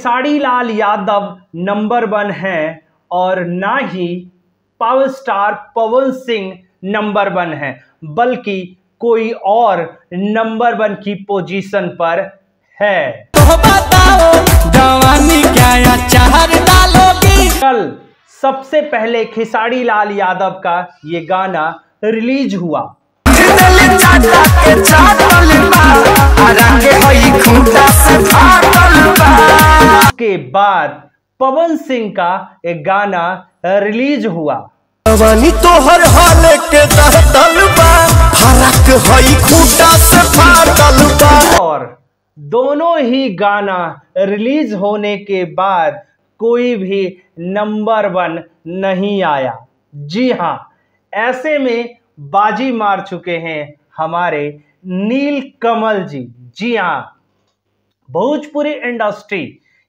sari Lal Yadav number one है और ना ही power star Pawan Singh number one है बल्कि कोई और नंबर वन की पोजीशन पर है तो कल सबसे पहले खिसाड़ी लाल यादव का ये गाना रिलीज हुआ उसके बाद पवन सिंह का एक गाना रिलीज हुआ जवानी तो हर हाल के और दोनों ही गाना रिलीज होने के बाद कोई भी नंबर वन नहीं आया जी हाँ ऐसे में बाजी मार चुके हैं हमारे नील कमल जी जी हाँ भोजपुरी इंडस्ट्री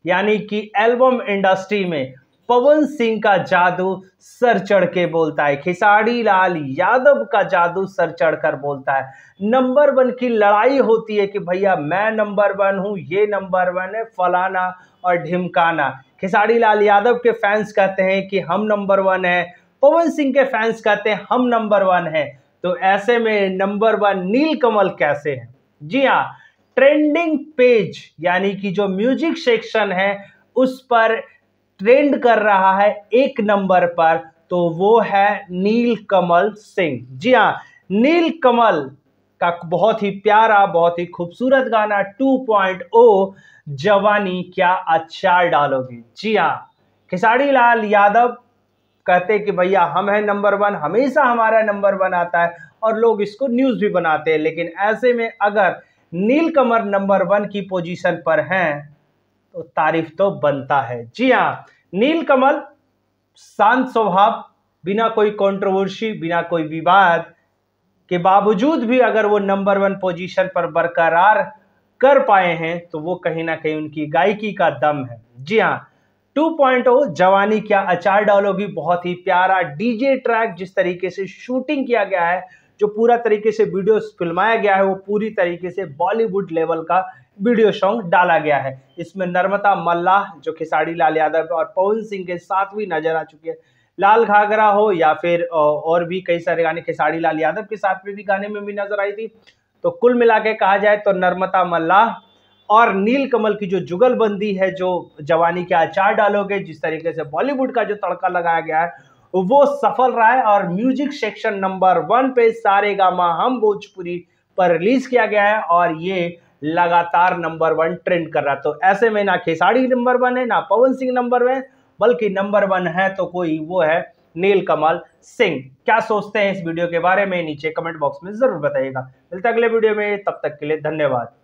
यानी कि एल्बम इंडस्ट्री में पवन सिंह का जादू सर चढ़ के बोलता है खिसाड़ी लाल यादव का जादू सर चढ़कर बोलता है नंबर वन की लड़ाई होती है कि भैया मैं नंबर वन हूँ ये नंबर वन है फलाना और ढिमकाना खिसाड़ी लाल यादव के फैंस कहते हैं कि हम नंबर वन है पवन सिंह के फैंस कहते हैं हम नंबर वन है तो ऐसे में नंबर वन नील कमल कैसे हैं जी हाँ ट्रेंडिंग पेज यानी कि जो म्यूजिक सेक्शन है उस पर ट्रेंड कर रहा है एक नंबर पर तो वो है नील कमल सिंह जी हाँ नील कमल का बहुत ही प्यारा बहुत ही खूबसूरत गाना 2.0 जवानी क्या अच्छा डालोगे जी हाँ खिसाड़ी लाल यादव कहते कि भैया हम हैं नंबर वन हमेशा हमारा नंबर वन आता है और लोग इसको न्यूज़ भी बनाते हैं लेकिन ऐसे में अगर नीलकमर नंबर वन की पोजीशन पर हैं तो तारीफ तो बनता है जी हाँ नीलकमल शांत स्वभाव बिना कोई कंट्रोवर्सी बिना कोई विवाद के बावजूद भी अगर वो नंबर वन पोजीशन पर बरकरार कर पाए हैं तो वो कहीं ना कहीं उनकी गायकी का दम है जी हाँ 2.0 जवानी क्या अचार डालोगी बहुत ही प्यारा डीजे ट्रैक जिस तरीके से शूटिंग किया गया है जो पूरा तरीके से वीडियो फिल्माया गया है वो पूरी तरीके से बॉलीवुड लेवल का वीडियो सॉन्ग डाला गया है इसमें नर्मदा मल्लाह जो खिसाड़ी लाल यादव और पवन सिंह के साथ भी नजर आ चुकी है लाल घाघरा हो या फिर और भी कई सारे गाने खिसाड़ी लाल यादव के साथ में भी गाने में भी नजर आई थी तो कुल मिला के कहा जाए तो नर्मदा मल्लाह और नील कमल की जो जुगलबंदी है जो जवानी के आचार डालोगे जिस तरीके से बॉलीवुड का जो तड़का लगाया गया है वो सफल रहा है और म्यूजिक सेक्शन नंबर वन पे सारे गामा हम भोजपुरी पर रिलीज किया गया है और ये लगातार नंबर वन ट्रेंड कर रहा है तो ऐसे में ना खेसाड़ी नंबर वन है ना पवन सिंह नंबर वन बल्कि नंबर वन है तो कोई वो है नील कमल सिंह क्या सोचते हैं इस वीडियो के बारे में नीचे कमेंट बॉक्स में जरूर बताइएगा मिलते अगले वीडियो में तब तक के लिए धन्यवाद